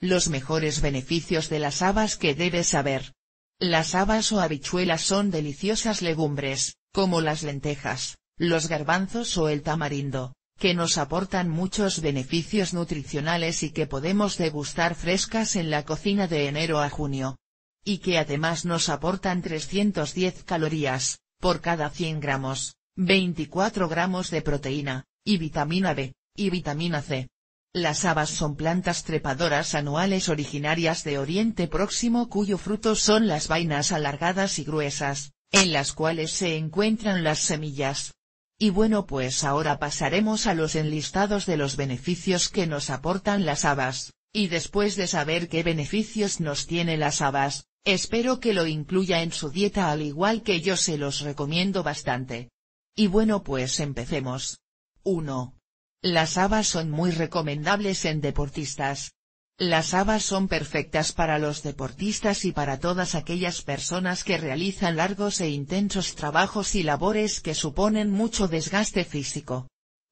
Los mejores beneficios de las habas que debes saber. Las habas o habichuelas son deliciosas legumbres, como las lentejas, los garbanzos o el tamarindo, que nos aportan muchos beneficios nutricionales y que podemos degustar frescas en la cocina de enero a junio. Y que además nos aportan 310 calorías, por cada 100 gramos, 24 gramos de proteína, y vitamina B, y vitamina C. Las habas son plantas trepadoras anuales originarias de Oriente Próximo cuyo fruto son las vainas alargadas y gruesas, en las cuales se encuentran las semillas. Y bueno pues ahora pasaremos a los enlistados de los beneficios que nos aportan las habas, y después de saber qué beneficios nos tiene las habas, espero que lo incluya en su dieta al igual que yo se los recomiendo bastante. Y bueno pues empecemos. 1. Las habas son muy recomendables en deportistas. Las habas son perfectas para los deportistas y para todas aquellas personas que realizan largos e intensos trabajos y labores que suponen mucho desgaste físico.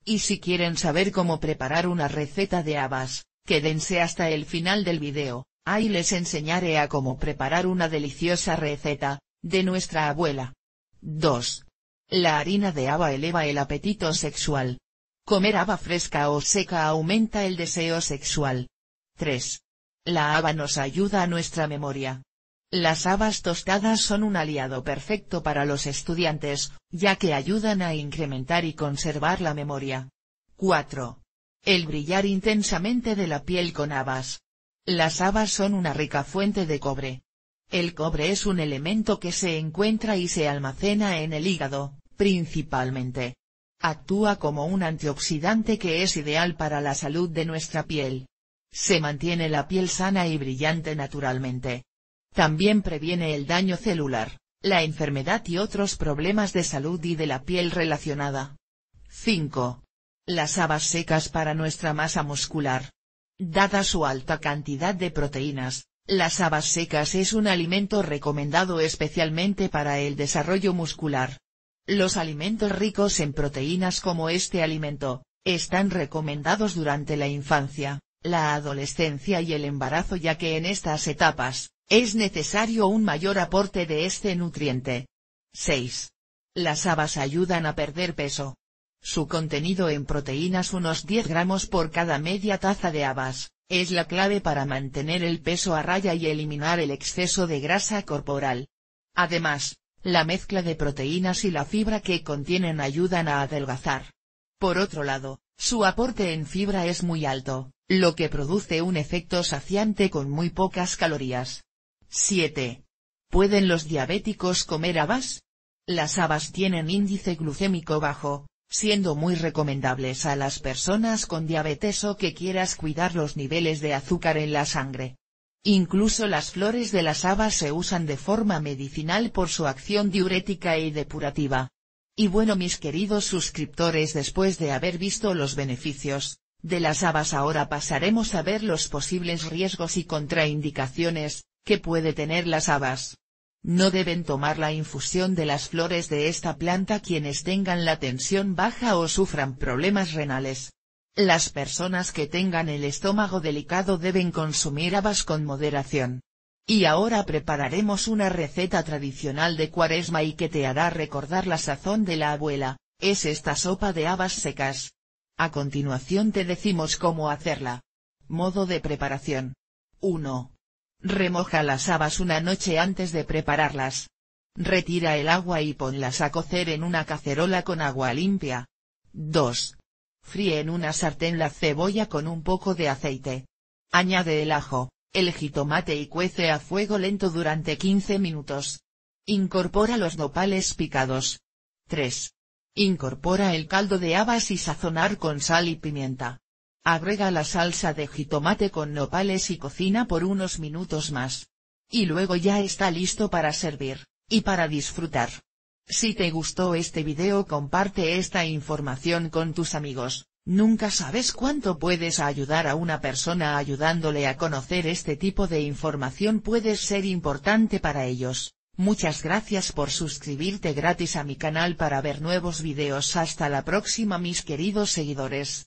Y si quieren saber cómo preparar una receta de habas, quédense hasta el final del video, ahí les enseñaré a cómo preparar una deliciosa receta, de nuestra abuela. 2. La harina de haba eleva el apetito sexual. Comer haba fresca o seca aumenta el deseo sexual. 3. La haba nos ayuda a nuestra memoria. Las habas tostadas son un aliado perfecto para los estudiantes, ya que ayudan a incrementar y conservar la memoria. 4. El brillar intensamente de la piel con habas. Las habas son una rica fuente de cobre. El cobre es un elemento que se encuentra y se almacena en el hígado, principalmente. Actúa como un antioxidante que es ideal para la salud de nuestra piel. Se mantiene la piel sana y brillante naturalmente. También previene el daño celular, la enfermedad y otros problemas de salud y de la piel relacionada. 5. Las habas secas para nuestra masa muscular. Dada su alta cantidad de proteínas, las habas secas es un alimento recomendado especialmente para el desarrollo muscular. Los alimentos ricos en proteínas como este alimento, están recomendados durante la infancia, la adolescencia y el embarazo ya que en estas etapas, es necesario un mayor aporte de este nutriente. 6. Las habas ayudan a perder peso. Su contenido en proteínas unos 10 gramos por cada media taza de habas, es la clave para mantener el peso a raya y eliminar el exceso de grasa corporal. Además, la mezcla de proteínas y la fibra que contienen ayudan a adelgazar. Por otro lado, su aporte en fibra es muy alto, lo que produce un efecto saciante con muy pocas calorías. 7. ¿Pueden los diabéticos comer habas? Las habas tienen índice glucémico bajo, siendo muy recomendables a las personas con diabetes o que quieras cuidar los niveles de azúcar en la sangre. Incluso las flores de las habas se usan de forma medicinal por su acción diurética y depurativa. Y bueno mis queridos suscriptores después de haber visto los beneficios, de las habas ahora pasaremos a ver los posibles riesgos y contraindicaciones, que puede tener las habas. No deben tomar la infusión de las flores de esta planta quienes tengan la tensión baja o sufran problemas renales, las personas que tengan el estómago delicado deben consumir habas con moderación. Y ahora prepararemos una receta tradicional de cuaresma y que te hará recordar la sazón de la abuela, es esta sopa de habas secas. A continuación te decimos cómo hacerla. Modo de preparación. 1. Remoja las habas una noche antes de prepararlas. Retira el agua y ponlas a cocer en una cacerola con agua limpia. 2. Fríe en una sartén la cebolla con un poco de aceite. Añade el ajo, el jitomate y cuece a fuego lento durante 15 minutos. Incorpora los nopales picados. 3. Incorpora el caldo de habas y sazonar con sal y pimienta. Agrega la salsa de jitomate con nopales y cocina por unos minutos más. Y luego ya está listo para servir, y para disfrutar. Si te gustó este video comparte esta información con tus amigos, nunca sabes cuánto puedes ayudar a una persona ayudándole a conocer este tipo de información puedes ser importante para ellos. Muchas gracias por suscribirte gratis a mi canal para ver nuevos videos hasta la próxima mis queridos seguidores.